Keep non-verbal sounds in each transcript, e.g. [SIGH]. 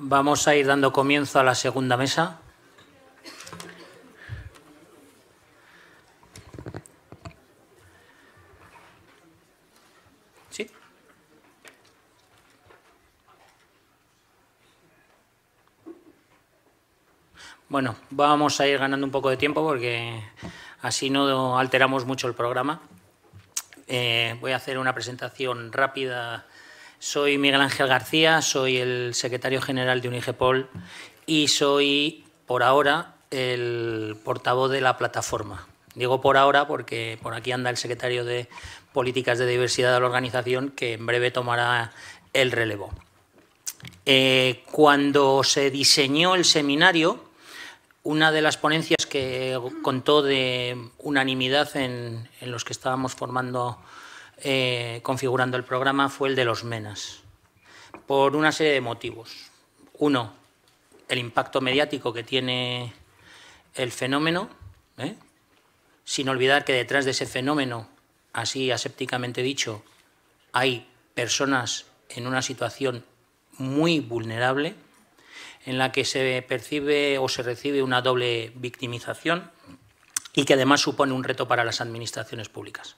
Vamos a ir dando comienzo a la segunda mesa. Bueno, vamos a ir ganando un poco de tiempo porque así no alteramos mucho el programa. Eh, voy a hacer una presentación rápida soy Miguel Ángel García, soy el secretario general de Unigepol y soy, por ahora, el portavoz de la plataforma. Digo por ahora porque por aquí anda el secretario de Políticas de Diversidad de la organización, que en breve tomará el relevo. Eh, cuando se diseñó el seminario, una de las ponencias que contó de unanimidad en, en los que estábamos formando eh, configurando el programa fue el de los menas, por una serie de motivos. Uno, el impacto mediático que tiene el fenómeno, ¿eh? sin olvidar que detrás de ese fenómeno, así asépticamente dicho, hay personas en una situación muy vulnerable, en la que se percibe o se recibe una doble victimización y que además supone un reto para las administraciones públicas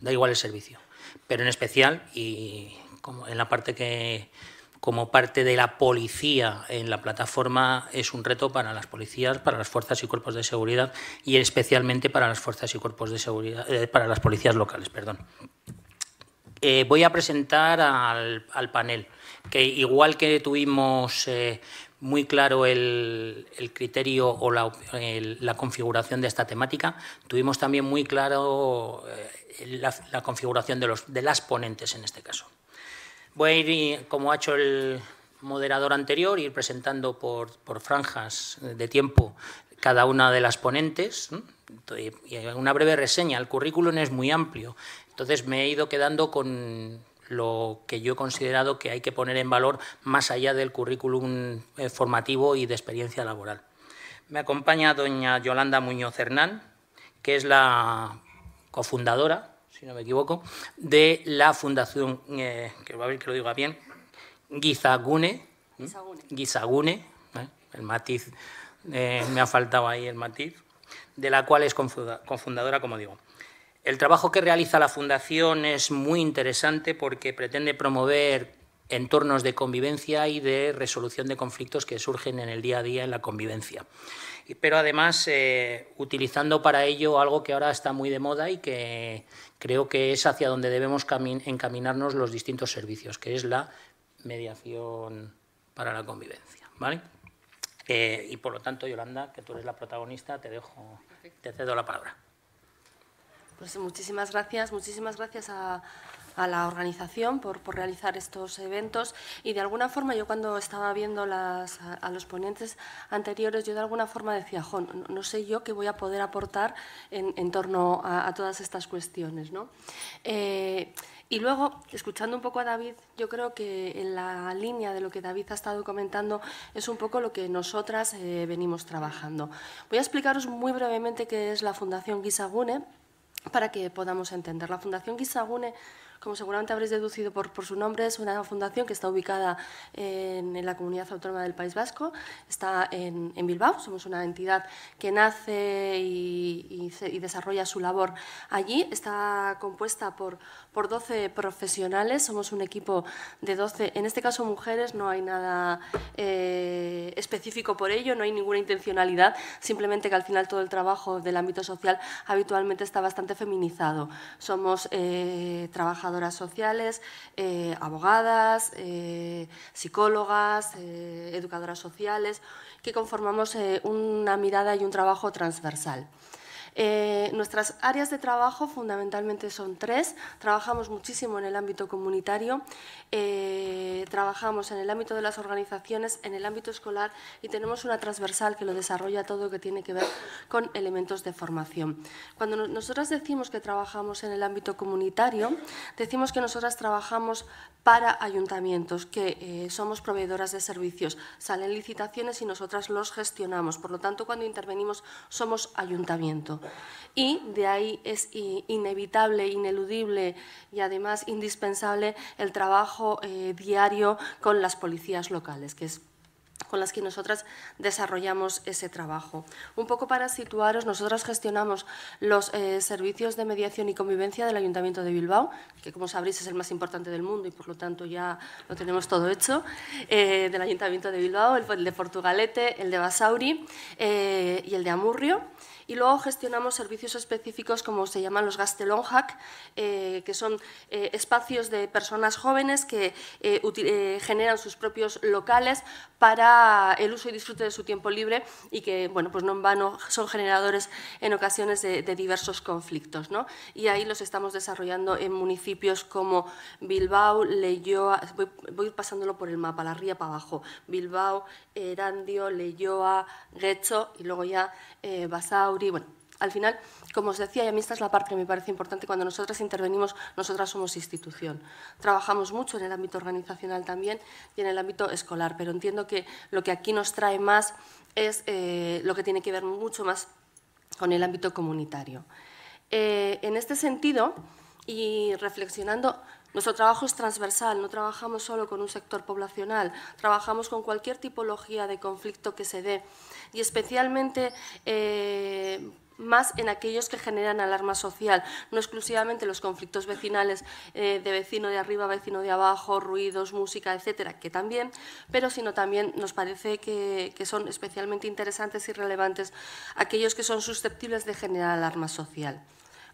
da igual el servicio. Pero en especial, y como en la parte que como parte de la policía en la plataforma es un reto para las policías, para las fuerzas y cuerpos de seguridad y especialmente para las fuerzas y cuerpos de seguridad, eh, para las policías locales, perdón. Eh, voy a presentar al, panel, que igual que tuvimos eh, muy claro el, criterio o la, configuración de esta temática. Tuvimos también muy claro eh, la, configuración de, los, de las ponentes en este caso. Voy a ir, como ha hecho el moderador anterior, ir presentando por, por franjas de tiempo cada una de las ponentes. Una breve reseña. El currículum es muy amplio, entonces me he ido quedando con, lo que yo he considerado que hay que poner en valor más allá del currículum eh, formativo y de experiencia laboral. Me acompaña doña Yolanda Muñoz Hernán, que es la cofundadora, si no me equivoco, de la Fundación, eh, que va a lo diga bien, Guizagune. ¿eh? Guizagune, el matiz, me ha faltado ahí el matiz, de la cual es cofundadora, como digo. El trabajo que realiza la Fundación es muy interesante porque pretende promover entornos de convivencia y de resolución de conflictos que surgen en el día a día en la convivencia. Pero además eh, utilizando para ello algo que ahora está muy de moda y que creo que es hacia donde debemos encaminarnos los distintos servicios, que es la mediación para la convivencia. Eh, y por lo tanto, Yolanda, que tú eres la protagonista, te dejo, te cedo la palabra. Pues muchísimas gracias, muchísimas gracias a, la organización por, realizar estos eventos y de alguna forma yo cuando estaba viendo las, a, los ponentes anteriores yo de alguna forma decía, no, sé yo qué voy a poder aportar en, torno a, todas estas cuestiones. ¿no? Eh, y luego, escuchando un poco a David, yo creo que en la línea de lo que David ha estado comentando es un poco lo que nosotras eh, venimos trabajando. Voy a explicaros muy brevemente qué es la Fundación Guisagune para que podamos entender. La Fundación Quisagune, como seguramente habréis deducido por, su nombre, es una fundación que está ubicada en, la comunidad autónoma del País Vasco, está en, Bilbao, somos una entidad que nace y, desarrolla su labor allí, está compuesta por, por 12 profesionales, somos un equipo de 12, en este caso mujeres, no hay nada eh, específico por ello, no hay ninguna intencionalidad, simplemente que al final todo el trabajo del ámbito social habitualmente está bastante feminizado. Somos eh, trabajadoras sociales, eh, abogadas, psicólogas, educadoras sociales, que conformamos una mirada y un trabajo transversal. Eh, nuestras áreas de trabajo fundamentalmente son tres. Trabajamos muchísimo en el ámbito comunitario, eh, trabajamos en el ámbito de las organizaciones, en el ámbito escolar y tenemos una transversal que lo desarrolla todo que tiene que ver con elementos de formación. Cuando nosotras decimos que trabajamos en el ámbito comunitario, decimos que nosotras trabajamos para ayuntamientos, que eh, somos proveedoras de servicios, salen licitaciones y nosotras los gestionamos. Por lo tanto, cuando intervenimos somos ayuntamiento. Y de ahí es inevitable, ineludible y además indispensable el trabajo eh, diario con las policías locales, que es con las que nosotras desarrollamos ese trabajo. Un poco para situaros, nosotros gestionamos los eh, servicios de mediación y convivencia del Ayuntamiento de Bilbao, que como sabréis es el más importante del mundo y por lo tanto ya lo tenemos todo hecho, eh, del Ayuntamiento de Bilbao, el, de Portugalete, el de Basauri y el de Amurrio. Y luego gestionamos servicios específicos como se llaman los Gastelón Hack, eh, que son eh, espacios de personas jóvenes que eh, generan sus propios locales para el uso y disfrute de su tiempo libre y que, bueno, pues no en vano son generadores en ocasiones de, diversos conflictos, ¿no? Y ahí los estamos desarrollando en municipios como Bilbao, Leyoa, voy, pasándolo por el mapa, la ría para abajo, Bilbao, Erandio, Leyoa, Guecho y luego ya eh, Basauri, bueno, al final, como os decía, y a mí esta es la parte que me parece importante, cuando nosotras intervenimos, nosotras somos institución. Trabajamos mucho en el ámbito organizacional también y en el ámbito escolar, pero entiendo que lo que aquí nos trae más es eh, lo que tiene que ver mucho más con el ámbito comunitario. Eh, en este sentido, y reflexionando, nuestro trabajo es transversal, no trabajamos solo con un sector poblacional, trabajamos con cualquier tipología de conflicto que se dé y especialmente eh, más en aquellos que generan alarma social, no exclusivamente los conflictos vecinales eh, de vecino de arriba, vecino de abajo, ruidos, música, etcétera, que también, pero sino también nos parece que, que son especialmente interesantes y relevantes aquellos que son susceptibles de generar alarma social.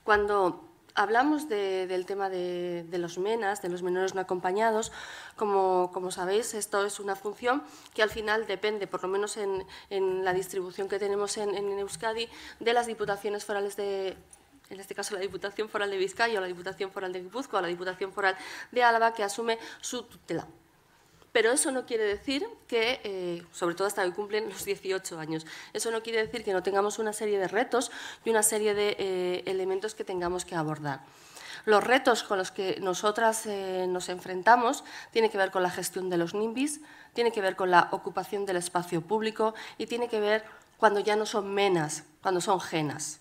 Cuando Hablamos del tema de, los MENAS, de los menores no acompañados. Como, sabéis, esto es una función que al final depende, por lo menos en, la distribución que tenemos en, Euskadi, de las diputaciones forales de, en este caso la Diputación Foral de Vizcaya o la Diputación Foral de Guipúzcoa o la Diputación Foral de Álava, que asume su tutela pero eso no quiere decir que, eh, sobre todo hasta que cumplen los 18 años, eso no quiere decir que no tengamos una serie de retos y una serie de eh, elementos que tengamos que abordar. Los retos con los que nosotras eh, nos enfrentamos tienen que ver con la gestión de los NIMBIs, tienen que ver con la ocupación del espacio público y tiene que ver cuando ya no son menas, cuando son genas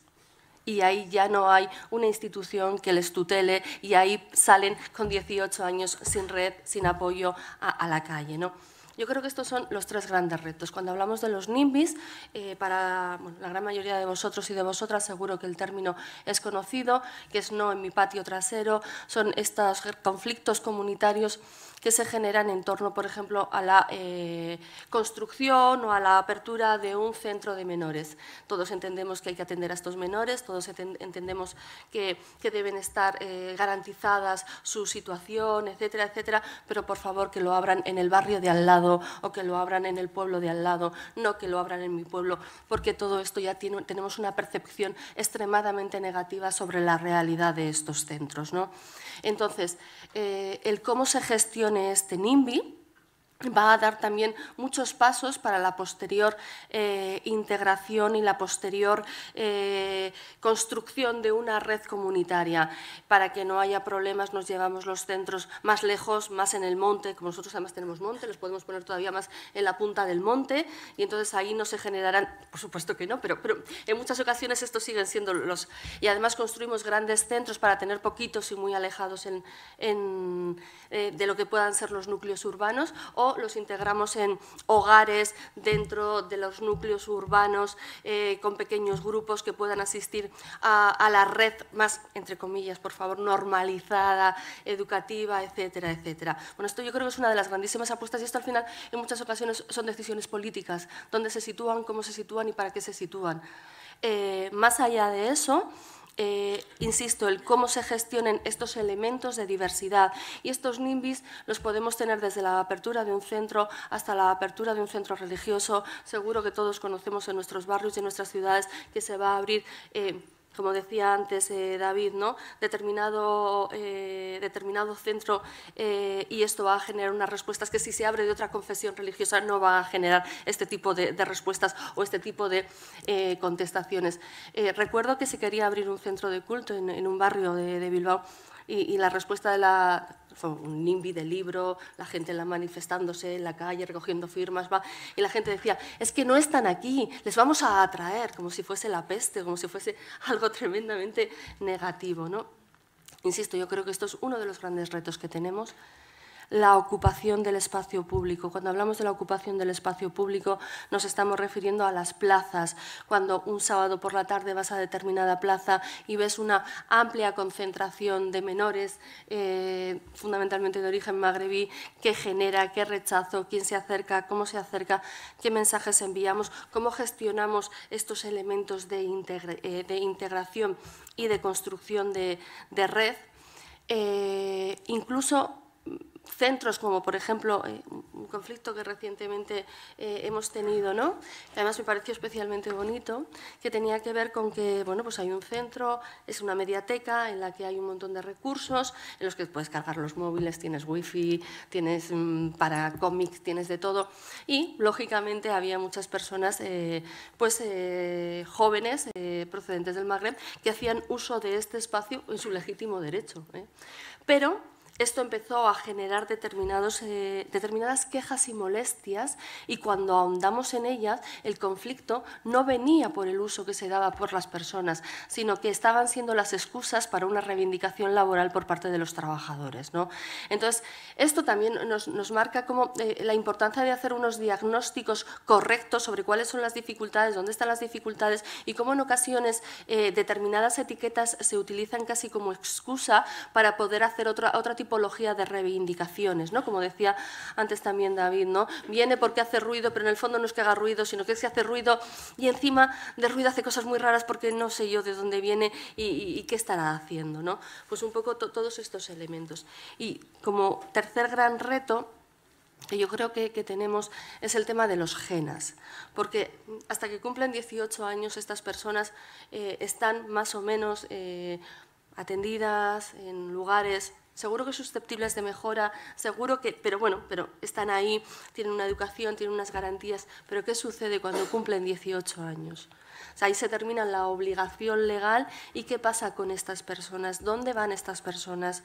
y ahí ya no hay una institución que les tutele y ahí salen con 18 años sin red, sin apoyo a, la calle. ¿no? Yo creo que estos son los tres grandes retos. Cuando hablamos de los NIMBYs, eh, para la gran mayoría de vosotros y de vosotras seguro que el término es conocido, que es no en mi patio trasero, son estos conflictos comunitarios que se generan en torno, por ejemplo, a la eh, construcción o a la apertura de un centro de menores. Todos entendemos que hay que atender a estos menores, todos entendemos que, deben estar eh, garantizadas su situación, etcétera, etcétera, pero por favor que lo abran en el barrio de al lado o que lo abran en el pueblo de al lado, no que lo abran en mi pueblo, porque todo esto ya tenemos una percepción extremadamente negativa sobre la realidad de estos centros. ¿no? Entonces, eh, el cómo se gestione este NIMBY va a dar también muchos pasos para la posterior eh, integración y la posterior eh, construcción de una red comunitaria. Para que no haya problemas nos llevamos los centros más lejos, más en el monte, como nosotros además tenemos monte, los podemos poner todavía más en la punta del monte y entonces ahí no se generarán, por supuesto que no, pero, pero en muchas ocasiones estos siguen siendo los... Y además construimos grandes centros para tener poquitos y muy alejados eh, de lo que puedan ser los núcleos urbanos los integramos en hogares dentro de los núcleos urbanos eh, con pequeños grupos que puedan asistir a, la red más, entre comillas, por favor, normalizada, educativa, etcétera, etcétera. Bueno, esto yo creo que es una de las grandísimas apuestas y esto al final en muchas ocasiones son decisiones políticas, dónde se sitúan, cómo se sitúan y para qué se sitúan. Eh, más allá de eso, eh, insisto, el cómo se gestionen estos elementos de diversidad. Y estos nimbis los podemos tener desde la apertura de un centro hasta la apertura de un centro religioso. Seguro que todos conocemos en nuestros barrios y en nuestras ciudades que se va a abrir. Eh, como decía antes eh, David, ¿no? determinado, eh, determinado centro eh, y esto va a generar unas respuestas que si se abre de otra confesión religiosa no va a generar este tipo de, respuestas o este tipo de contestaciones. recuerdo que se quería abrir un centro de culto en, un barrio de Bilbao y, la respuesta de la fue un NIMBY de libro, la gente la manifestándose en la calle, recogiendo firmas, va, y la gente decía, es que no están aquí, les vamos a atraer, como si fuese la peste, como si fuese [LAUGHS] algo tremendamente negativo. ¿no? Insisto, yo creo que esto es uno de los grandes retos que tenemos la ocupación del espacio público. Cuando hablamos de la ocupación del espacio público nos estamos refiriendo a las plazas. Cuando un sábado por la tarde vas a determinada plaza y ves una amplia concentración de menores, eh, fundamentalmente de origen magrebí, qué genera, qué rechazo, quién se acerca, cómo se acerca, qué mensajes enviamos, cómo gestionamos estos elementos de, eh, de integración y de construcción de, red. Eh, incluso centros como, por ejemplo, eh, un conflicto que recientemente eh, hemos tenido, ¿no? que además me pareció especialmente bonito, que tenía que ver con que bueno, pues hay un centro, es una mediateca en la que hay un montón de recursos en los que puedes cargar los móviles, tienes wifi, tienes mm, para cómics, tienes de todo. Y, lógicamente, había muchas personas eh, pues, jóvenes procedentes del Magreb que hacían uso de este espacio en su legítimo derecho. Pero esto empezó a generar determinados, eh, determinadas quejas y molestias y cuando ahondamos en ellas, el conflicto no venía por el uso que se daba por las personas, sino que estaban siendo las excusas para una reivindicación laboral por parte de los trabajadores. ¿no? Entonces, esto también nos, nos marca como eh, la importancia de hacer unos diagnósticos correctos sobre cuáles son las dificultades, dónde están las dificultades y cómo en ocasiones eh, determinadas etiquetas se utilizan casi como excusa para poder hacer otra, otra tipo tipología de reivindicaciones, ¿no? Como decía antes también David, ¿no? Viene porque hace ruido, pero en el fondo no es que haga ruido, sino que es que hace ruido y encima de ruido hace cosas muy raras porque no sé yo de dónde viene y, qué estará haciendo, ¿no? Pues un poco todos estos elementos. Y como tercer gran reto, que yo creo que, tenemos es el tema de los genas, porque hasta que cumplen 18 años estas personas eh, están más o menos eh, atendidas en lugares seguro que susceptibles de mejora, seguro que, pero bueno, pero están ahí, tienen una educación, tienen unas garantías, pero ¿qué sucede cuando cumplen 18 años? ahí se termina la obligación legal y ¿qué pasa con estas personas? ¿Dónde van estas personas?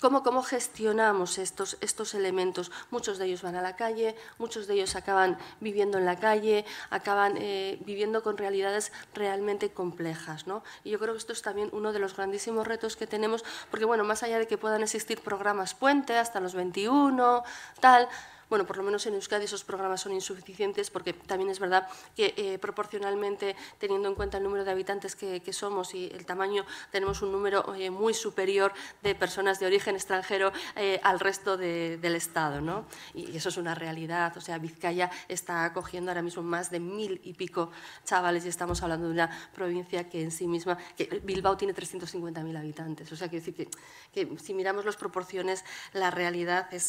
¿Cómo, ¿Cómo, gestionamos estos, estos elementos? Muchos de ellos van a la calle, muchos de ellos acaban viviendo en la calle, acaban eh, viviendo con realidades realmente complejas. ¿no? Y yo creo que esto es también uno de los grandísimos retos que tenemos, porque bueno, más allá de que puedan existir programas puente hasta los 21, tal, bueno, por lo menos en Euskadi esos programas son insuficientes porque también es verdad que eh, proporcionalmente, teniendo en cuenta el número de habitantes que, somos y el tamaño, tenemos un número eh, muy superior de personas de origen extranjero eh, al resto del Estado. ¿no? Y eso es una realidad. O sea, Vizcaya está acogiendo ahora mismo más de mil y pico chavales y estamos hablando de una provincia que en sí misma, que Bilbao tiene 350.000 habitantes. O sea, quiero decir que, si miramos las proporciones, la realidad es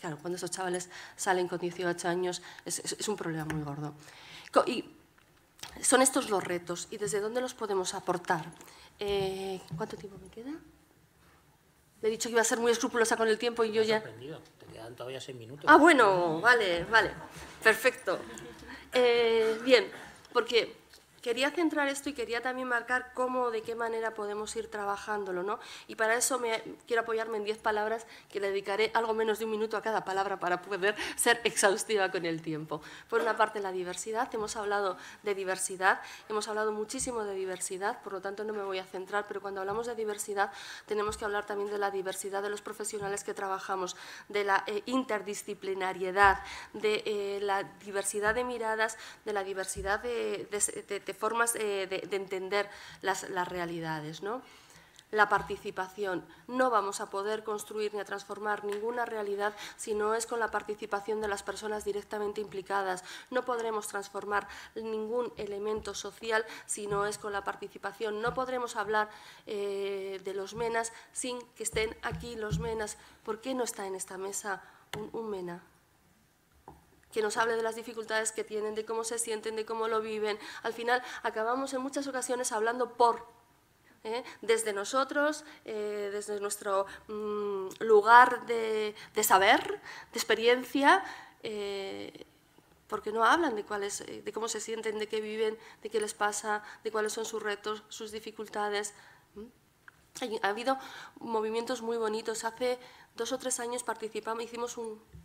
claro, cuando esos chavales salen con 18 años, es, un problema muy gordo. Y son estos los retos y desde dónde los podemos aportar. Eh, ¿Cuánto tiempo me queda? Le he dicho que iba a ser muy escrupulosa con el tiempo y yo ya... Ah, bueno, vale, vale. Perfecto. Eh, bien, porque quería centrar esto y quería también marcar cómo, de qué manera podemos ir trabajándolo, ¿no? Y para eso quiero apoyarme en diez palabras, que le dedicaré algo menos de un minuto a cada palabra para poder ser exhaustiva con el tiempo. Por una parte, la diversidad. Hemos hablado de diversidad, hemos hablado muchísimo de diversidad, por lo tanto no me voy a centrar, pero cuando hablamos de diversidad tenemos que hablar también de la diversidad de los profesionales que trabajamos, de la eh, interdisciplinariedad, de eh, la diversidad de miradas, de la diversidad de formas eh, de, entender las, realidades. ¿no? la participación. No vamos a poder construir ni a transformar ninguna realidad si no es con la participación de las personas directamente implicadas. No podremos transformar ningún elemento social si no es con la participación. No podremos hablar eh, de los menas sin que estén aquí los menas. ¿Por qué no está en esta mesa un mena? que nos hable de las dificultades que tienen, de cómo se sienten, de cómo lo viven. Al final acabamos en muchas ocasiones hablando por, ¿eh? desde nosotros, eh, desde nuestro mm, lugar de, saber, de experiencia, eh, porque no hablan de, cuáles, de cómo se sienten, de qué viven, de qué les pasa, de cuáles son sus retos, sus dificultades. ¿Mm? Ha habido movimientos muy bonitos. Hace dos o tres años participamos, hicimos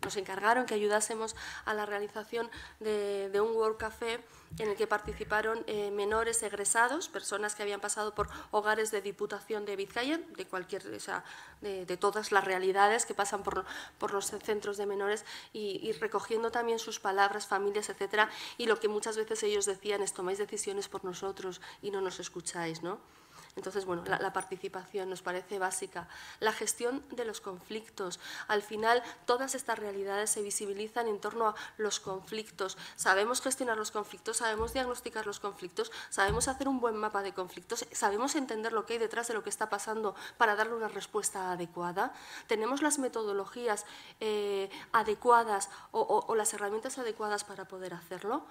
nos encargaron que ayudásemos a la realización de, un World Café en el que participaron eh, menores egresados, personas que habían pasado por hogares de Diputación de Vizcaya, de cualquier, o sea, de, todas las realidades que pasan por, los centros de menores y, recogiendo también sus palabras, familias, etcétera, y lo que muchas veces ellos decían es tomáis decisiones por nosotros y no nos escucháis, ¿no? Entonces, bueno, la, participación nos parece básica. La gestión de los conflictos. Al final, todas estas realidades se visibilizan en torno a los conflictos. Sabemos gestionar los conflictos, sabemos diagnosticar los conflictos, sabemos hacer un buen mapa de conflictos, sabemos entender lo que hay detrás de lo que está pasando para darle una respuesta adecuada. Tenemos las metodologías eh, adecuadas o las herramientas adecuadas para poder hacerlo.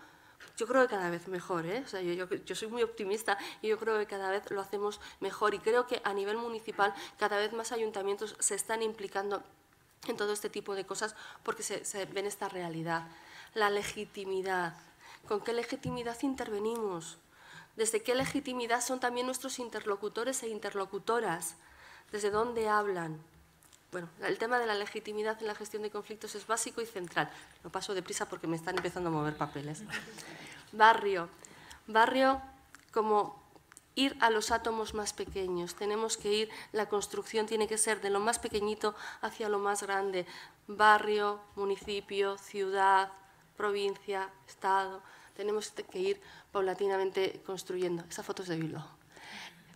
Yo creo que cada vez mejor, ¿eh? O sea, yo, soy muy optimista y yo creo que cada vez lo hacemos mejor y creo que a nivel municipal cada vez más ayuntamientos se están implicando en todo este tipo de cosas porque se, se ven esta realidad. La legitimidad. ¿Con qué legitimidad intervenimos? ¿Desde qué legitimidad son también nuestros interlocutores e interlocutoras? ¿Desde dónde hablan? Bueno, el tema de la legitimidad en la gestión de conflictos es básico y central. Lo paso deprisa porque me están empezando a mover papeles. Barrio. Barrio como ir a los átomos más pequeños. Tenemos que ir, la construcción tiene que ser de lo más pequeñito hacia lo más grande. Barrio, municipio, ciudad, provincia, estado. Tenemos que ir paulatinamente construyendo. Esa foto es de Bilbao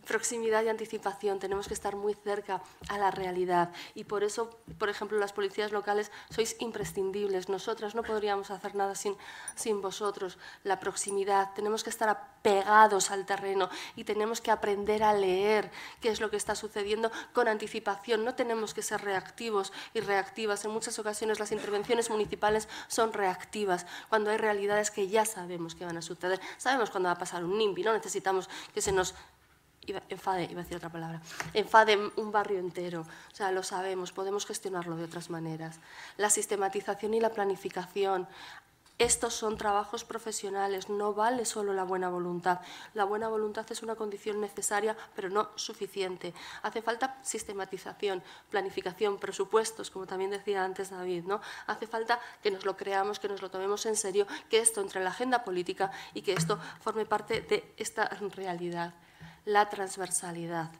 proximidad y anticipación, tenemos que estar muy cerca a la realidad y por eso, por ejemplo, las policías locales sois imprescindibles, nosotras no podríamos hacer nada sin, sin vosotros, la proximidad, tenemos que estar apegados al terreno y tenemos que aprender a leer qué es lo que está sucediendo con anticipación, no tenemos que ser reactivos y reactivas, en muchas ocasiones las intervenciones municipales son reactivas, cuando hay realidades que ya sabemos que van a suceder, sabemos cuándo va a pasar un NIMBY, no necesitamos que se nos enfade, iba a decir otra palabra, enfade un barrio entero. O sea, lo sabemos, podemos gestionarlo de otras maneras. La sistematización y la planificación. Estos son trabajos profesionales, no vale solo la buena voluntad. La buena voluntad es una condición necesaria, pero no suficiente. Hace falta sistematización, planificación, presupuestos, como también decía antes David, ¿no? Hace falta que nos lo creamos, que nos lo tomemos en serio, que esto entre en la agenda política y que esto forme parte de esta realidad la transversalidad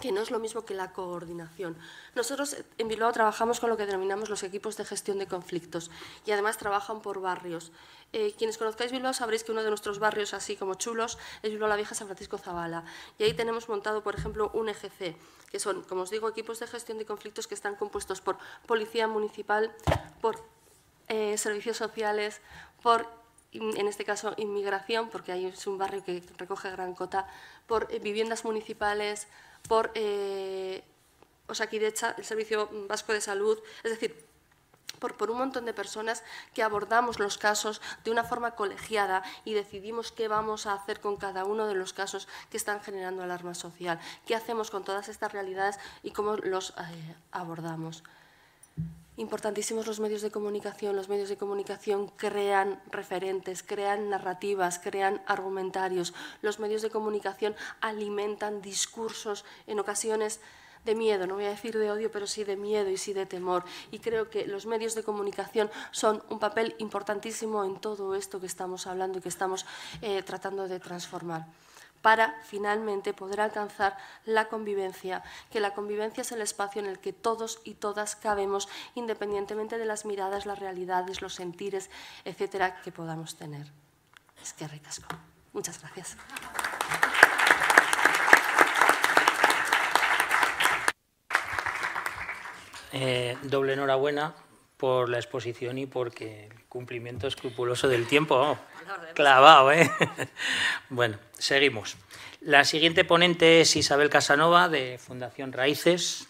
que no es lo mismo que la coordinación. Nosotros en Bilbao trabajamos con lo que denominamos los equipos de gestión de conflictos y además trabajan por barrios. Eh, quienes conozcáis Bilbao sabréis que uno de nuestros barrios así como chulos es Bilbao la Vieja San Francisco Zavala. y ahí tenemos montado, por ejemplo, un EGC, que son, como os digo, equipos de gestión de conflictos que están compuestos por policía municipal, por eh, servicios sociales, por en este caso inmigración, porque ahí es un barrio que recoge gran cota, por eh, viviendas municipales, por eh, el Servicio Vasco de Salud, es decir, por, por, un montón de personas que abordamos los casos de una forma colegiada y decidimos qué vamos a hacer con cada uno de los casos que están generando alarma social, qué hacemos con todas estas realidades y cómo los eh, abordamos importantísimos los medios de comunicación. Los medios de comunicación crean referentes, crean narrativas, crean argumentarios. Los medios de comunicación alimentan discursos en ocasiones de miedo, no voy a decir de odio, pero sí de miedo y sí de temor. Y creo que los medios de comunicación son un papel importantísimo en todo esto que estamos hablando y que estamos eh, tratando de transformar para finalmente poder alcanzar la convivencia, que la convivencia es el espacio en el que todos y todas cabemos, independientemente de las miradas, las realidades, los sentires, etcétera, que podamos tener. Es que ricasco. Muchas gracias. Eh, doble enhorabuena por la exposición y porque el cumplimiento escrupuloso del tiempo, [LAUGHS] clavado, ¿eh? [LAUGHS] Bueno, seguimos. La siguiente ponente es Isabel Casanova, de Fundación Raíces.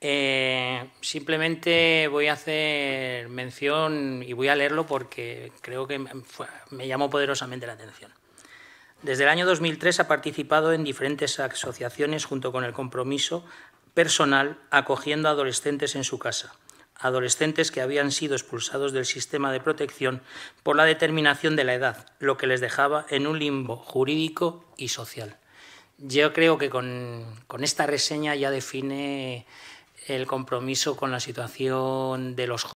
Eh, simplemente voy a hacer mención y voy a leerlo porque creo que me llamó poderosamente la atención. Desde el año 2003 ha participado en diferentes asociaciones junto con el compromiso personal acogiendo adolescentes en su casa adolescentes que habían sido expulsados del sistema de protección por la determinación de la edad, lo que les dejaba en un limbo jurídico y social. Yo creo que con, esta reseña ya define el compromiso con la situación de los jóvenes.